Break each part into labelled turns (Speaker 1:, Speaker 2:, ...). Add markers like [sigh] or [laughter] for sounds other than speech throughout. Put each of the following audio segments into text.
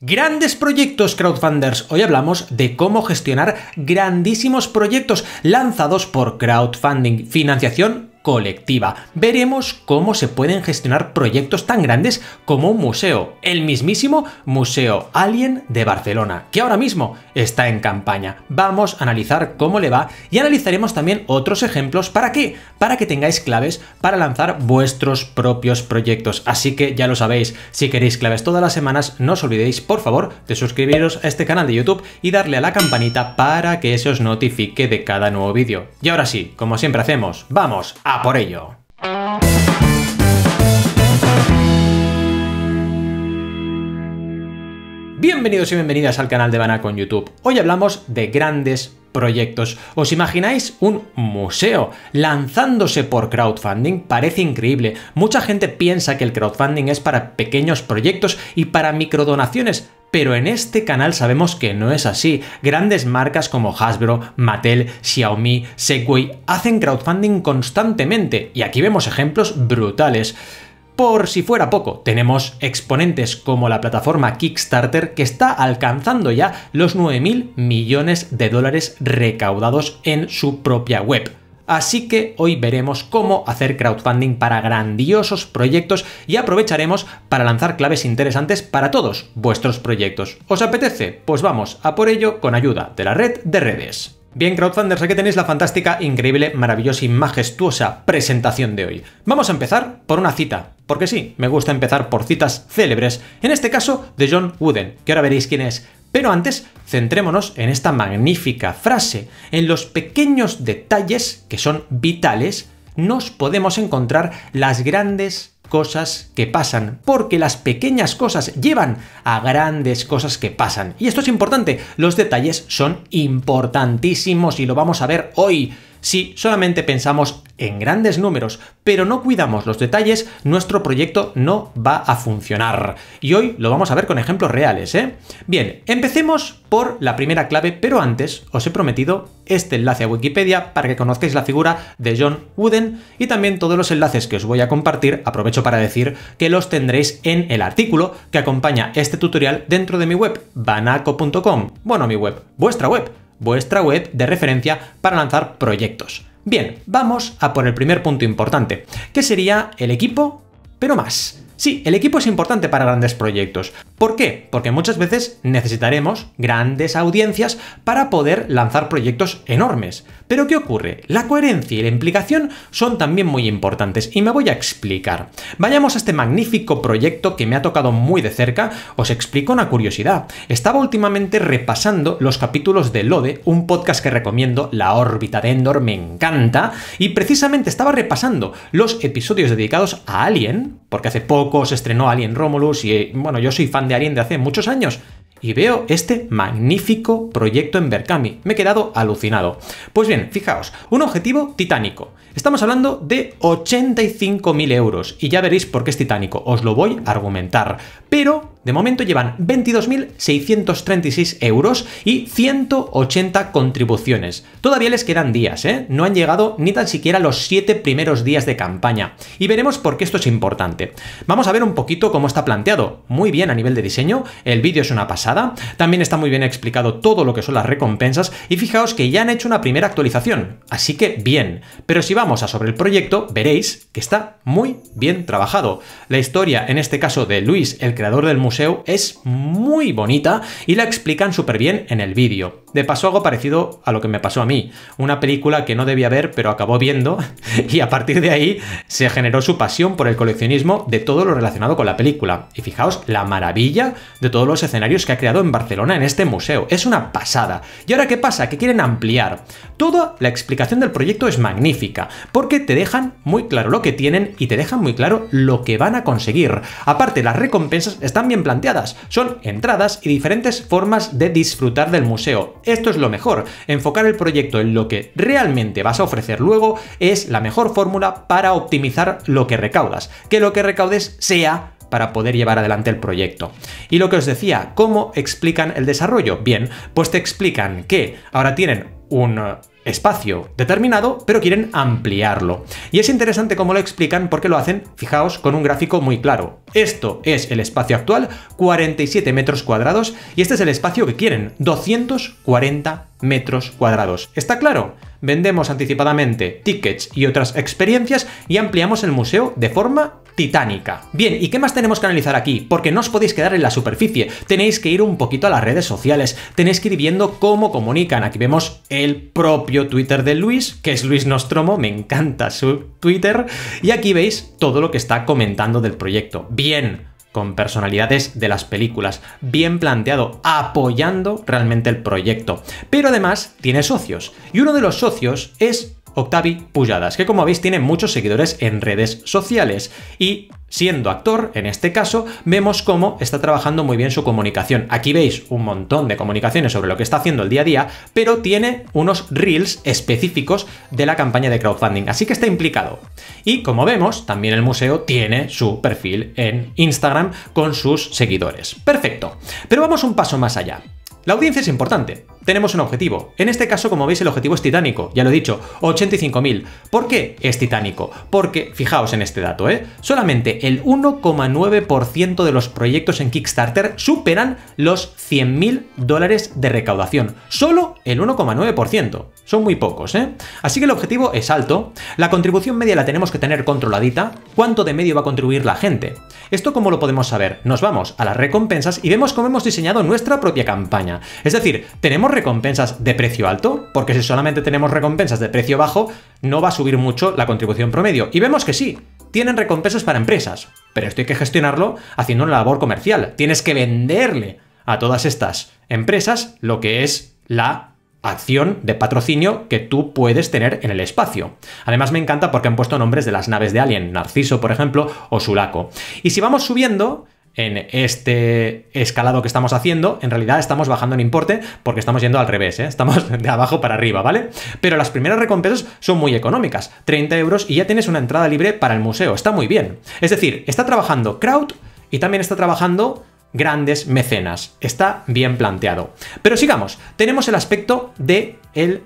Speaker 1: Grandes proyectos crowdfunders. Hoy hablamos de cómo gestionar grandísimos proyectos lanzados por crowdfunding. Financiación colectiva. Veremos cómo se pueden gestionar proyectos tan grandes como un museo, el mismísimo Museo Alien de Barcelona, que ahora mismo está en campaña. Vamos a analizar cómo le va y analizaremos también otros ejemplos. ¿Para qué? Para que tengáis claves para lanzar vuestros propios proyectos. Así que ya lo sabéis, si queréis claves todas las semanas, no os olvidéis, por favor, de suscribiros a este canal de YouTube y darle a la campanita para que se os notifique de cada nuevo vídeo. Y ahora sí, como siempre hacemos, vamos a por ello! Bienvenidos y bienvenidas al canal de Bana con YouTube. Hoy hablamos de grandes proyectos. ¿Os imagináis un museo lanzándose por crowdfunding? Parece increíble. Mucha gente piensa que el crowdfunding es para pequeños proyectos y para microdonaciones pero en este canal sabemos que no es así. Grandes marcas como Hasbro, Mattel, Xiaomi, Segway hacen crowdfunding constantemente y aquí vemos ejemplos brutales. Por si fuera poco, tenemos exponentes como la plataforma Kickstarter que está alcanzando ya los 9.000 millones de dólares recaudados en su propia web. Así que hoy veremos cómo hacer crowdfunding para grandiosos proyectos y aprovecharemos para lanzar claves interesantes para todos vuestros proyectos. ¿Os apetece? Pues vamos a por ello con ayuda de la red de redes. Bien, crowdfunders, aquí tenéis la fantástica, increíble, maravillosa y majestuosa presentación de hoy. Vamos a empezar por una cita, porque sí, me gusta empezar por citas célebres, en este caso de John Wooden, que ahora veréis quién es, pero antes, centrémonos en esta magnífica frase. En los pequeños detalles que son vitales, nos podemos encontrar las grandes cosas que pasan, porque las pequeñas cosas llevan a grandes cosas que pasan. Y esto es importante, los detalles son importantísimos y lo vamos a ver hoy. Si solamente pensamos en grandes números, pero no cuidamos los detalles, nuestro proyecto no va a funcionar. Y hoy lo vamos a ver con ejemplos reales, ¿eh? Bien, empecemos por la primera clave, pero antes os he prometido este enlace a Wikipedia para que conozcáis la figura de John Wooden y también todos los enlaces que os voy a compartir, aprovecho para decir que los tendréis en el artículo que acompaña este tutorial dentro de mi web, banaco.com. Bueno, mi web, vuestra web vuestra web de referencia para lanzar proyectos. Bien, vamos a por el primer punto importante, que sería el equipo, pero más. Sí, el equipo es importante para grandes proyectos. ¿Por qué? Porque muchas veces necesitaremos grandes audiencias para poder lanzar proyectos enormes. Pero ¿qué ocurre? La coherencia y la implicación son también muy importantes y me voy a explicar. Vayamos a este magnífico proyecto que me ha tocado muy de cerca. Os explico una curiosidad. Estaba últimamente repasando los capítulos de Lode, un podcast que recomiendo, La órbita de Endor, me encanta, y precisamente estaba repasando los episodios dedicados a Alien, porque hace poco se estrenó Alien Romulus y eh, bueno, yo soy fan de Alien de hace muchos años y veo este magnífico proyecto en Berkami. Me he quedado alucinado. Pues bien, fijaos, un objetivo titánico. Estamos hablando de 85.000 euros y ya veréis por qué es titánico. Os lo voy a argumentar pero de momento llevan 22.636 euros y 180 contribuciones. Todavía les quedan días, ¿eh? No han llegado ni tan siquiera los 7 primeros días de campaña. Y veremos por qué esto es importante. Vamos a ver un poquito cómo está planteado. Muy bien a nivel de diseño, el vídeo es una pasada, también está muy bien explicado todo lo que son las recompensas y fijaos que ya han hecho una primera actualización, así que bien. Pero si vamos a sobre el proyecto, veréis que está muy bien trabajado. La historia, en este caso de Luis el creador del museo, es muy bonita y la explican súper bien en el vídeo. De paso, algo parecido a lo que me pasó a mí. Una película que no debía ver, pero acabó viendo, [laughs] y a partir de ahí se generó su pasión por el coleccionismo de todo lo relacionado con la película. Y fijaos la maravilla de todos los escenarios que ha creado en Barcelona en este museo. Es una pasada. ¿Y ahora qué pasa? Que quieren ampliar. Toda la explicación del proyecto es magnífica, porque te dejan muy claro lo que tienen y te dejan muy claro lo que van a conseguir. Aparte, las recompensas están bien planteadas, son entradas y diferentes formas de disfrutar del museo. Esto es lo mejor, enfocar el proyecto en lo que realmente vas a ofrecer luego es la mejor fórmula para optimizar lo que recaudas, que lo que recaudes sea para poder llevar adelante el proyecto. Y lo que os decía, ¿cómo explican el desarrollo? Bien, pues te explican que ahora tienen un espacio determinado, pero quieren ampliarlo. Y es interesante cómo lo explican porque lo hacen, fijaos, con un gráfico muy claro. Esto es el espacio actual, 47 metros cuadrados, y este es el espacio que quieren, 240 metros cuadrados. ¿Está claro? Vendemos anticipadamente tickets y otras experiencias y ampliamos el museo de forma titánica. Bien, ¿y qué más tenemos que analizar aquí? Porque no os podéis quedar en la superficie, tenéis que ir un poquito a las redes sociales, tenéis que ir viendo cómo comunican. Aquí vemos el propio Twitter de Luis, que es Luis Nostromo, me encanta su Twitter, y aquí veis todo lo que está comentando del proyecto. Bien, con personalidades de las películas, bien planteado, apoyando realmente el proyecto. Pero además tiene socios, y uno de los socios es Octavi Pujadas, que como veis tiene muchos seguidores en redes sociales y siendo actor, en este caso, vemos cómo está trabajando muy bien su comunicación. Aquí veis un montón de comunicaciones sobre lo que está haciendo el día a día, pero tiene unos reels específicos de la campaña de crowdfunding, así que está implicado. Y como vemos, también el museo tiene su perfil en Instagram con sus seguidores. Perfecto. Pero vamos un paso más allá. La audiencia es importante, tenemos un objetivo. En este caso, como veis, el objetivo es titánico, ya lo he dicho, 85.000. ¿Por qué es titánico? Porque, fijaos en este dato, ¿eh? solamente el 1,9% de los proyectos en Kickstarter superan los 100.000 dólares de recaudación. Solo el 1,9%. Son muy pocos, ¿eh? Así que el objetivo es alto, la contribución media la tenemos que tener controladita, cuánto de medio va a contribuir la gente. Esto cómo lo podemos saber? Nos vamos a las recompensas y vemos cómo hemos diseñado nuestra propia campaña. Es decir, tenemos recompensas de precio alto, porque si solamente tenemos recompensas de precio bajo, no va a subir mucho la contribución promedio. Y vemos que sí, tienen recompensas para empresas, pero esto hay que gestionarlo haciendo una labor comercial. Tienes que venderle a todas estas empresas lo que es la acción de patrocinio que tú puedes tener en el espacio. Además me encanta porque han puesto nombres de las naves de Alien, Narciso por ejemplo, o Sulaco. Y si vamos subiendo, en este escalado que estamos haciendo, en realidad estamos bajando en importe porque estamos yendo al revés, ¿eh? estamos [laughs] de abajo para arriba, ¿vale? Pero las primeras recompensas son muy económicas, 30 euros y ya tienes una entrada libre para el museo, está muy bien. Es decir, está trabajando crowd y también está trabajando grandes mecenas. Está bien planteado. Pero sigamos, tenemos el aspecto de el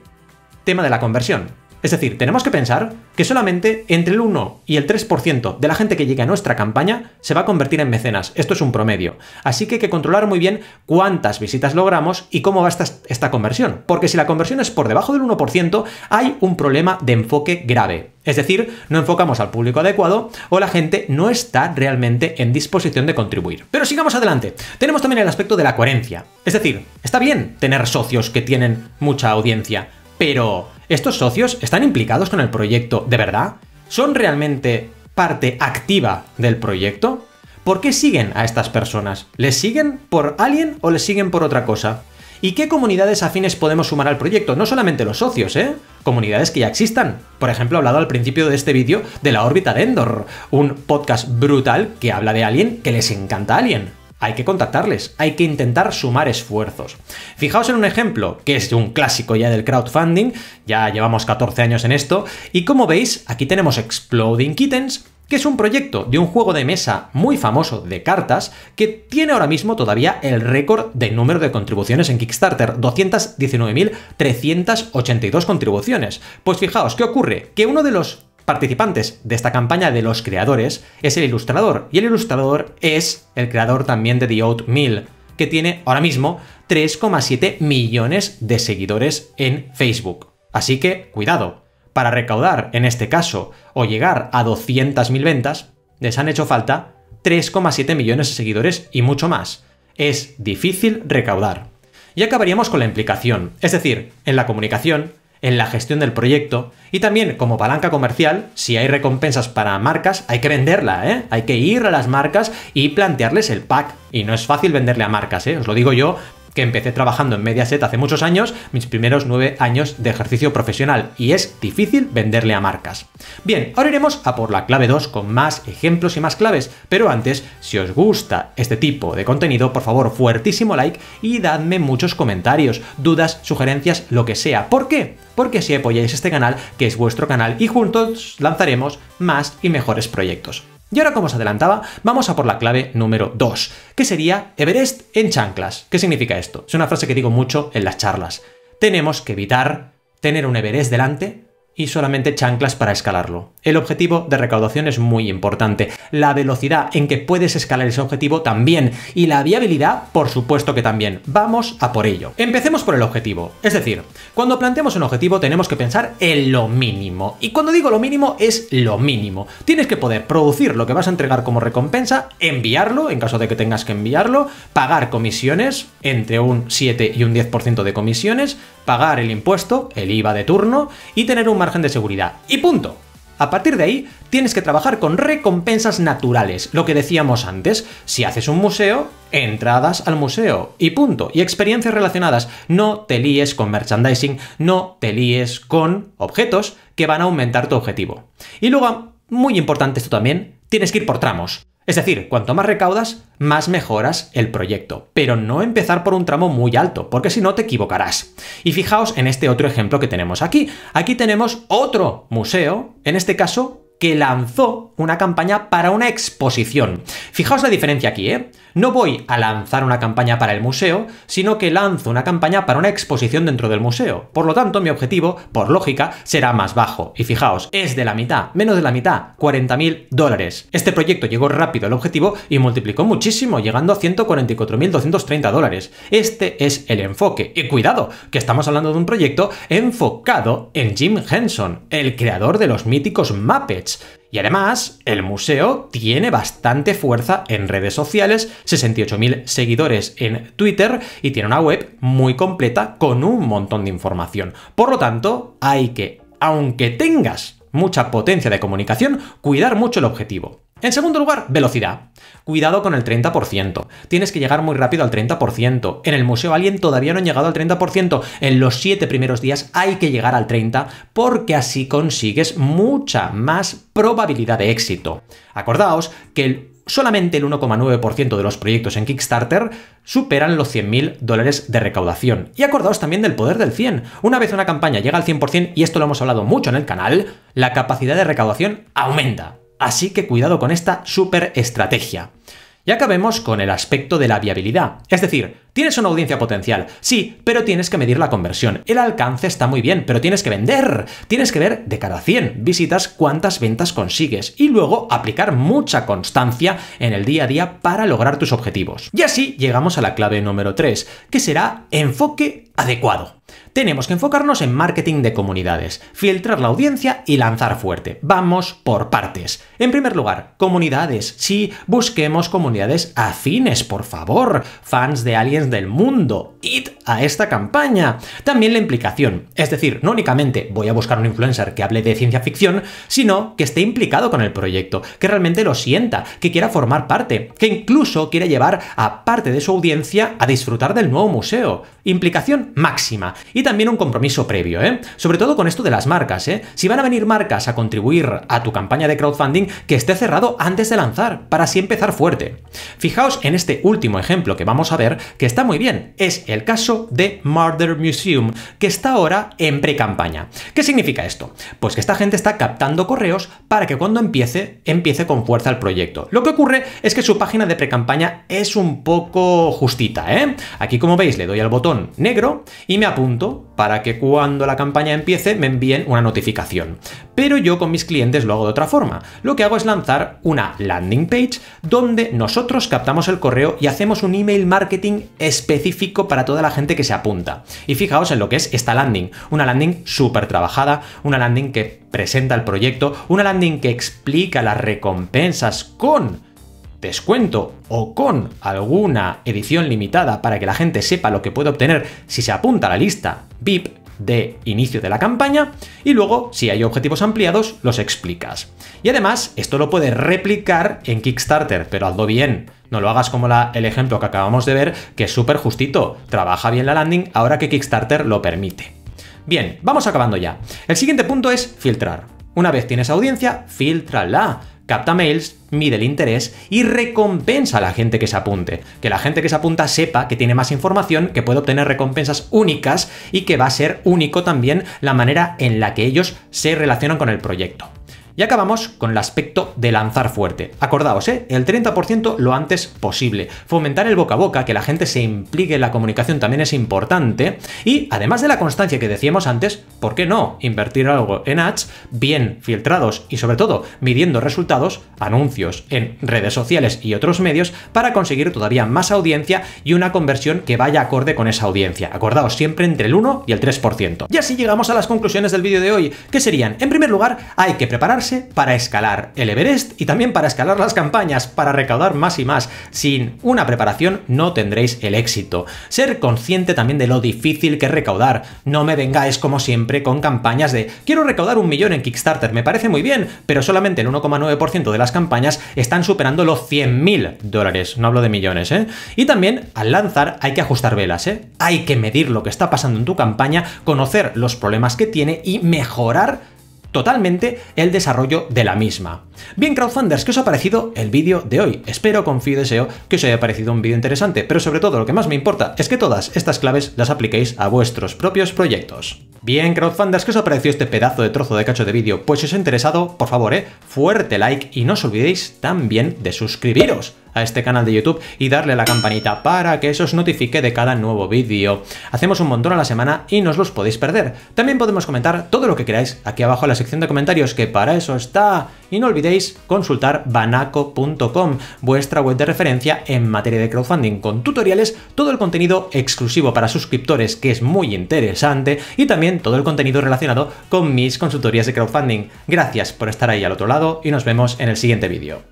Speaker 1: tema de la conversión. Es decir, tenemos que pensar que solamente entre el 1 y el 3% de la gente que llegue a nuestra campaña se va a convertir en mecenas. Esto es un promedio. Así que hay que controlar muy bien cuántas visitas logramos y cómo va esta, esta conversión. Porque si la conversión es por debajo del 1%, hay un problema de enfoque grave. Es decir, no enfocamos al público adecuado o la gente no está realmente en disposición de contribuir. Pero sigamos adelante. Tenemos también el aspecto de la coherencia. Es decir, está bien tener socios que tienen mucha audiencia, pero ¿Estos socios están implicados con el proyecto de verdad? ¿Son realmente parte activa del proyecto? ¿Por qué siguen a estas personas? ¿Les siguen por alguien o les siguen por otra cosa? ¿Y qué comunidades afines podemos sumar al proyecto? No solamente los socios, ¿eh? Comunidades que ya existan. Por ejemplo, he hablado al principio de este vídeo de la órbita de Endor, un podcast brutal que habla de alguien que les encanta a alguien hay que contactarles, hay que intentar sumar esfuerzos. Fijaos en un ejemplo, que es un clásico ya del crowdfunding, ya llevamos 14 años en esto, y como veis, aquí tenemos Exploding Kittens, que es un proyecto de un juego de mesa muy famoso de cartas que tiene ahora mismo todavía el récord de número de contribuciones en Kickstarter, 219.382 contribuciones. Pues fijaos, ¿qué ocurre? Que uno de los participantes de esta campaña de los creadores es el ilustrador, y el ilustrador es el creador también de The Oatmeal, que tiene ahora mismo 3,7 millones de seguidores en Facebook. Así que, cuidado, para recaudar en este caso o llegar a 200.000 ventas, les han hecho falta 3,7 millones de seguidores y mucho más. Es difícil recaudar. Y acabaríamos con la implicación, es decir, en la comunicación en la gestión del proyecto y también como palanca comercial, si hay recompensas para marcas, hay que venderla, ¿eh? Hay que ir a las marcas y plantearles el pack. Y no es fácil venderle a marcas, ¿eh? Os lo digo yo que empecé trabajando en Mediaset hace muchos años, mis primeros nueve años de ejercicio profesional, y es difícil venderle a marcas. Bien, ahora iremos a por la clave 2 con más ejemplos y más claves, pero antes, si os gusta este tipo de contenido, por favor, fuertísimo like y dadme muchos comentarios, dudas, sugerencias, lo que sea. ¿Por qué? Porque si apoyáis este canal, que es vuestro canal, y juntos lanzaremos más y mejores proyectos. Y ahora, como os adelantaba, vamos a por la clave número 2, que sería Everest en chanclas. ¿Qué significa esto? Es una frase que digo mucho en las charlas. Tenemos que evitar tener un Everest delante y solamente chanclas para escalarlo. El objetivo de recaudación es muy importante, la velocidad en que puedes escalar ese objetivo también, y la viabilidad por supuesto que también. Vamos a por ello. Empecemos por el objetivo, es decir, cuando planteamos un objetivo tenemos que pensar en lo mínimo, y cuando digo lo mínimo es lo mínimo. Tienes que poder producir lo que vas a entregar como recompensa, enviarlo, en caso de que tengas que enviarlo, pagar comisiones, entre un 7 y un 10% de comisiones, pagar el impuesto, el IVA de turno, y tener un margen de seguridad. Y punto. A partir de ahí, tienes que trabajar con recompensas naturales, lo que decíamos antes. Si haces un museo, entradas al museo y punto. Y experiencias relacionadas. No te líes con merchandising, no te líes con objetos que van a aumentar tu objetivo. Y luego, muy importante esto también, tienes que ir por tramos. Es decir, cuanto más recaudas, más mejoras el proyecto, pero no empezar por un tramo muy alto, porque si no te equivocarás. Y fijaos en este otro ejemplo que tenemos aquí. Aquí tenemos otro museo, en este caso que lanzó una campaña para una exposición. Fijaos la diferencia aquí, ¿eh? No voy a lanzar una campaña para el museo, sino que lanzo una campaña para una exposición dentro del museo. Por lo tanto, mi objetivo, por lógica, será más bajo. Y fijaos, es de la mitad, menos de la mitad, 40.000 dólares. Este proyecto llegó rápido al objetivo y multiplicó muchísimo, llegando a 144.230 dólares. Este es el enfoque. Y cuidado, que estamos hablando de un proyecto enfocado en Jim Henson, el creador de los míticos Muppets. Y además, el museo tiene bastante fuerza en redes sociales, 68.000 seguidores en Twitter y tiene una web muy completa con un montón de información. Por lo tanto, hay que, aunque tengas mucha potencia de comunicación, cuidar mucho el objetivo. En segundo lugar, velocidad. Cuidado con el 30%. Tienes que llegar muy rápido al 30%. En el Museo Alien todavía no han llegado al 30%. En los 7 primeros días hay que llegar al 30% porque así consigues mucha más probabilidad de éxito. Acordaos que solamente el 1,9% de los proyectos en Kickstarter superan los 100.000 dólares de recaudación. Y acordaos también del poder del 100. Una vez una campaña llega al 100%, y esto lo hemos hablado mucho en el canal, la capacidad de recaudación aumenta. Así que cuidado con esta super estrategia. Y acabemos con el aspecto de la viabilidad. Es decir, tienes una audiencia potencial, sí, pero tienes que medir la conversión. El alcance está muy bien, pero tienes que vender. Tienes que ver de cada 100 visitas cuántas ventas consigues y luego aplicar mucha constancia en el día a día para lograr tus objetivos. Y así llegamos a la clave número 3, que será enfoque adecuado. Tenemos que enfocarnos en marketing de comunidades, filtrar la audiencia y lanzar fuerte. Vamos por partes. En primer lugar, comunidades. Sí, busquemos comunidades afines, por favor. Fans de aliens del mundo. Id a esta campaña. También la implicación. Es decir, no únicamente voy a buscar un influencer que hable de ciencia ficción, sino que esté implicado con el proyecto, que realmente lo sienta, que quiera formar parte, que incluso quiera llevar a parte de su audiencia a disfrutar del nuevo museo. Implicación máxima y también un compromiso previo, ¿eh? Sobre todo con esto de las marcas, ¿eh? Si van a venir marcas a contribuir a tu campaña de crowdfunding, que esté cerrado antes de lanzar, para así empezar fuerte. Fijaos en este último ejemplo que vamos a ver, que está muy bien. Es el caso de Murder Museum, que está ahora en pre-campaña. ¿Qué significa esto? Pues que esta gente está captando correos para que cuando empiece, empiece con fuerza el proyecto. Lo que ocurre es que su página de pre-campaña es un poco justita, ¿eh? Aquí, como veis, le doy al botón negro y me apunto para que cuando la campaña empiece me envíen una notificación. Pero yo con mis clientes lo hago de otra forma. Lo que hago es lanzar una landing page donde nosotros captamos el correo y hacemos un email marketing específico para toda la gente que se apunta. Y fijaos en lo que es esta landing. Una landing súper trabajada, una landing que presenta el proyecto, una landing que explica las recompensas con descuento o con alguna edición limitada para que la gente sepa lo que puede obtener si se apunta a la lista VIP de inicio de la campaña y luego si hay objetivos ampliados los explicas. Y además esto lo puedes replicar en Kickstarter, pero hazlo bien. No lo hagas como el ejemplo que acabamos de ver, que es súper justito. Trabaja bien la landing ahora que Kickstarter lo permite. Bien, vamos acabando ya. El siguiente punto es filtrar. Una vez tienes audiencia, filtrala capta mails, mide el interés y recompensa a la gente que se apunte. Que la gente que se apunta sepa que tiene más información, que puede obtener recompensas únicas y que va a ser único también la manera en la que ellos se relacionan con el proyecto. Y acabamos con el aspecto de lanzar fuerte. Acordaos, ¿eh? el 30% lo antes posible. Fomentar el boca a boca, que la gente se implique en la comunicación también es importante. Y además de la constancia que decíamos antes, ¿por qué no invertir algo en ads bien filtrados y sobre todo midiendo resultados, anuncios en redes sociales y otros medios para conseguir todavía más audiencia y una conversión que vaya acorde con esa audiencia? Acordaos, siempre entre el 1 y el 3%. Y así llegamos a las conclusiones del vídeo de hoy, que serían, en primer lugar, hay que preparar para escalar el Everest y también para escalar las campañas, para recaudar más y más. Sin una preparación no tendréis el éxito. Ser consciente también de lo difícil que es recaudar. No me vengáis como siempre con campañas de quiero recaudar un millón en Kickstarter, me parece muy bien, pero solamente el 1,9% de las campañas están superando los 100.000 dólares, no hablo de millones, ¿eh? Y también al lanzar hay que ajustar velas, ¿eh? Hay que medir lo que está pasando en tu campaña, conocer los problemas que tiene y mejorar totalmente el desarrollo de la misma. Bien crowdfunders, ¿qué os ha parecido el vídeo de hoy? Espero, confío y deseo que os haya parecido un vídeo interesante, pero sobre todo lo que más me importa es que todas estas claves las apliquéis a vuestros propios proyectos. Bien crowdfunders, ¿qué os ha parecido este pedazo de trozo de cacho de vídeo? Pues si os ha interesado, por favor, eh, fuerte like y no os olvidéis también de suscribiros a este canal de YouTube y darle a la campanita para que eso os notifique de cada nuevo vídeo. Hacemos un montón a la semana y no os los podéis perder. También podemos comentar todo lo que queráis aquí abajo en la sección de comentarios, que para eso está. Y no olvidéis consultar banaco.com, vuestra web de referencia en materia de crowdfunding, con tutoriales, todo el contenido exclusivo para suscriptores, que es muy interesante, y también todo el contenido relacionado con mis consultorías de crowdfunding. Gracias por estar ahí al otro lado y nos vemos en el siguiente vídeo.